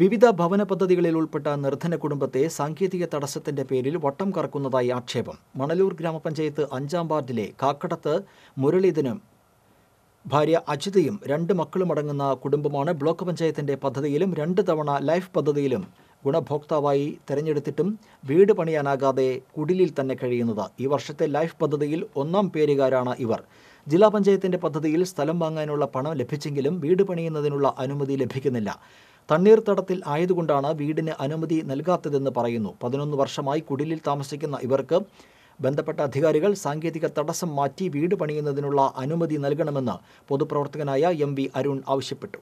വിവിധ ഭവന പദ്ധതികളിൽ ഉൾപ്പെട്ട നിർധന കുടുംബത്തെ സാങ്കേതിക തടസ്സത്തിന്റെ പേരിൽ വട്ടം കറക്കുന്നതായി ആക്ഷേപം മണലൂർ ഗ്രാമപഞ്ചായത്ത് അഞ്ചാം വാർഡിലെ കാക്കടത്ത് മുരളീധനും ഭാര്യ അജിതയും രണ്ട് മക്കളും അടങ്ങുന്ന കുടുംബമാണ് ബ്ലോക്ക് പഞ്ചായത്തിന്റെ പദ്ധതിയിലും രണ്ട് തവണ ലൈഫ് പദ്ധതിയിലും ഗുണഭോക്താവായി തെരഞ്ഞെടുത്തിട്ടും വീട് പണിയാനാകാതെ കുടിലിൽ തന്നെ കഴിയുന്നത് ഈ വർഷത്തെ ലൈഫ് പദ്ധതിയിൽ ഒന്നാം പേരുകാരാണ് ഇവർ ജില്ലാ പഞ്ചായത്തിന്റെ പദ്ധതിയിൽ സ്ഥലം വാങ്ങാനുള്ള പണം ലഭിച്ചെങ്കിലും വീട് പണിയുന്നതിനുള്ള അനുമതി ലഭിക്കുന്നില്ല തണ്ണീർത്തടത്തിൽ ആയതുകൊണ്ടാണ് വീടിന് അനുമതി നൽകാത്തതെന്ന് പറയുന്നു പതിനൊന്ന് വർഷമായി കുടിലിൽ താമസിക്കുന്ന ഇവർക്ക് ബന്ധപ്പെട്ട അധികാരികൾ സാങ്കേതിക തടസ്സം മാറ്റി വീട് പണിയുന്നതിനുള്ള അനുമതി നൽകണമെന്ന് പൊതുപ്രവർത്തകനായ എം വി അരുൺ ആവശ്യപ്പെട്ടു